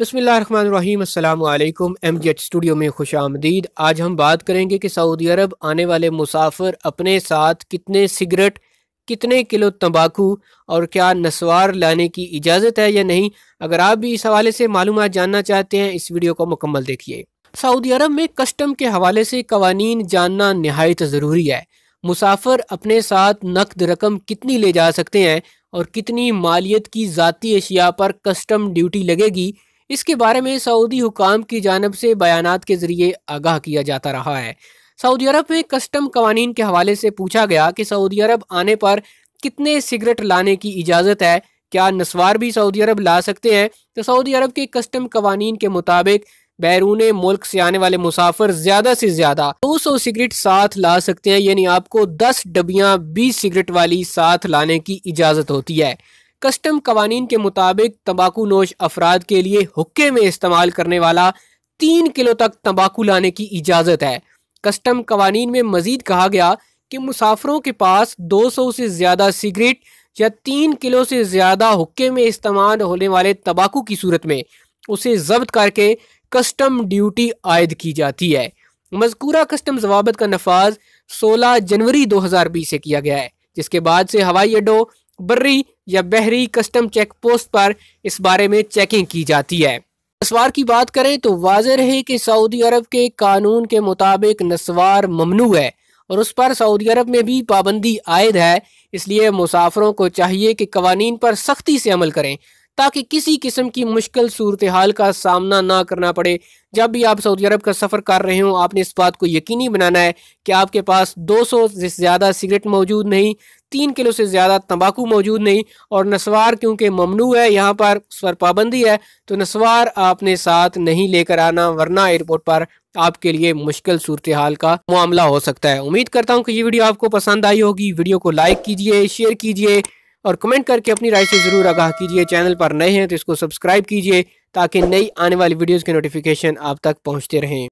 बसमीम् अल्लाम M G H studio में खुश आमदीद आज हम बात करेंगे कि सऊदी अरब आने वाले मुसाफिर अपने साथ कितने सिगरेट कितने किलो तंबाकू और क्या नसवार लाने की इजाज़त है या नहीं अगर आप भी इस हवाले से मालूम जानना चाहते हैं इस वीडियो को मुकम्मल देखिए सऊदी अरब में कस्टम के हवाले से कवानी जानना नहायत ज़रूरी है मुसाफिर अपने साथ नकद रकम कितनी ले जा सकते हैं और कितनी मालियत की ज़ाती अशिया पर कस्टम ड्यूटी लगेगी इसके बारे में सऊदी हुकाम की जानब से बयान के ज़रिए आगाह किया जाता रहा है सऊदी अरब में कस्टम कवानीन के हवाले से पूछा गया कि सऊदी अरब आने पर कितने सिगरेट लाने की इजाज़त है क्या नस्वार भी सऊदी अरब ला सकते हैं तो सऊदी अरब के कस्टम कवानीन के मुताबिक बैरून मुल्क से आने वाले मुसाफिर ज्यादा से ज्यादा 200 सिगरेट साथ ला सकते हैं यानी आपको 10 डबियां 20 सिगरेट वाली साथ लाने की इजाजत होती है कस्टम कवानीन के मुताबिक तम्बाकू नोश अफराद के लिए हुक्के में इस्तेमाल करने वाला तीन किलो तक तम्बाकू लाने की इजाज़त है कस्टम कवानीन में मजीद कहा गया कि मुसाफरों के पास 200 से ज़्यादा सिगरेट या तीन किलो से ज़्यादा हुक्के में इस्तेमाल होने वाले तम्बाकू की सूरत में उसे जब्त करके कस्टम ड्यूटी आयद की जाती है मजकूरा कस्टम जवाबत का नफाज 16 जनवरी 2020 से किया गया है जिसके बाद से हवाई अड्डों बर्री या बहरी कस्टम चेक पोस्ट पर इस बारे में चेकिंग की जाती है नस्वार की बात करें तो वाज रहे कि सऊदी अरब के कानून के मुताबिक नस्वार ममनू है और उस पर सऊदी अरब में भी पाबंदी आयद है इसलिए मुसाफरों को चाहिए कि कवानीन पर सख्ती से अमल करें ताकि किसी किस्म की मुश्किल सूरत हाल का सामना ना करना पड़े जब भी आप सऊदी अरब का सफ़र कर रहे हो आपने इस बात को यकीनी बनाना है कि आपके पास 200 से ज़्यादा सिगरेट मौजूद नहीं तीन किलो से ज़्यादा तंबाकू मौजूद नहीं और नस्वार क्योंकि ममनू है यहाँ पर उस पर पाबंदी है तो नस्वार आपने साथ नहीं लेकर आना वरना एयरपोर्ट पर आपके लिए मुश्किल सूरत हाल का मामला हो सकता है उम्मीद करता हूँ कि ये वीडियो आपको पसंद आई होगी वीडियो को लाइक कीजिए शेयर कीजिए और कमेंट करके अपनी राय से ज़रूर आगाह कीजिए चैनल पर नए हैं तो इसको सब्सक्राइब कीजिए ताकि नई आने वाली वीडियोज़ के नोटिफिकेशन आप तक पहुँचते रहें